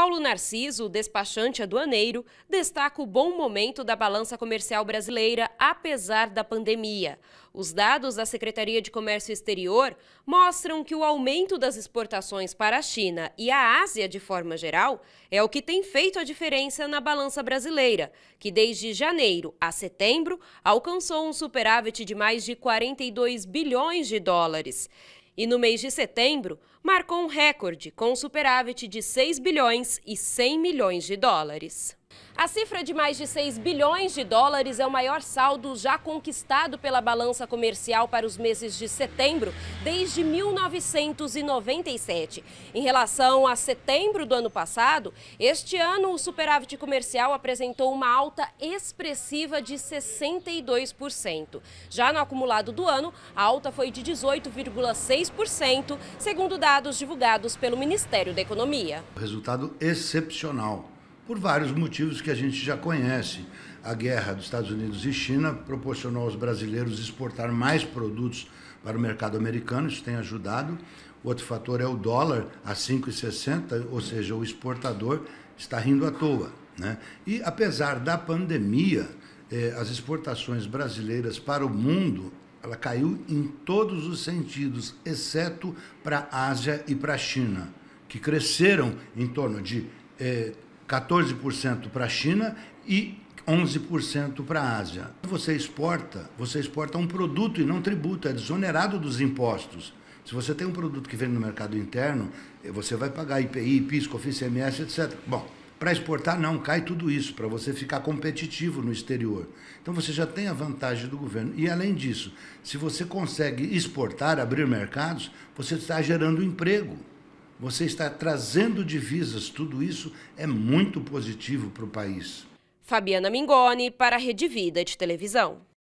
Paulo Narciso, despachante aduaneiro, destaca o bom momento da balança comercial brasileira apesar da pandemia. Os dados da Secretaria de Comércio Exterior mostram que o aumento das exportações para a China e a Ásia de forma geral é o que tem feito a diferença na balança brasileira, que desde janeiro a setembro alcançou um superávit de mais de 42 bilhões de dólares e no mês de setembro marcou um recorde com um superávit de 6 bilhões e 100 milhões de dólares. A cifra de mais de 6 bilhões de dólares é o maior saldo já conquistado pela balança comercial para os meses de setembro desde 1997. Em relação a setembro do ano passado, este ano o superávit comercial apresentou uma alta expressiva de 62%. Já no acumulado do ano, a alta foi de 18,6%, segundo dados divulgados pelo Ministério da Economia. Resultado excepcional por vários motivos que a gente já conhece. A guerra dos Estados Unidos e China proporcionou aos brasileiros exportar mais produtos para o mercado americano, isso tem ajudado. Outro fator é o dólar a 5,60, ou seja, o exportador está rindo à toa. Né? E apesar da pandemia, eh, as exportações brasileiras para o mundo ela caiu em todos os sentidos, exceto para a Ásia e para a China, que cresceram em torno de eh, 14% para a China e 11% para a Ásia. Você exporta, você exporta um produto e não tributa, é desonerado dos impostos. Se você tem um produto que vem no mercado interno, eh, você vai pagar IPI, PIS, COFINS, CMS, etc. Bom, para exportar não, cai tudo isso, para você ficar competitivo no exterior. Então você já tem a vantagem do governo. E além disso, se você consegue exportar, abrir mercados, você está gerando emprego. Você está trazendo divisas, tudo isso é muito positivo para o país. Fabiana Mingoni, para a Rede Vida de Televisão.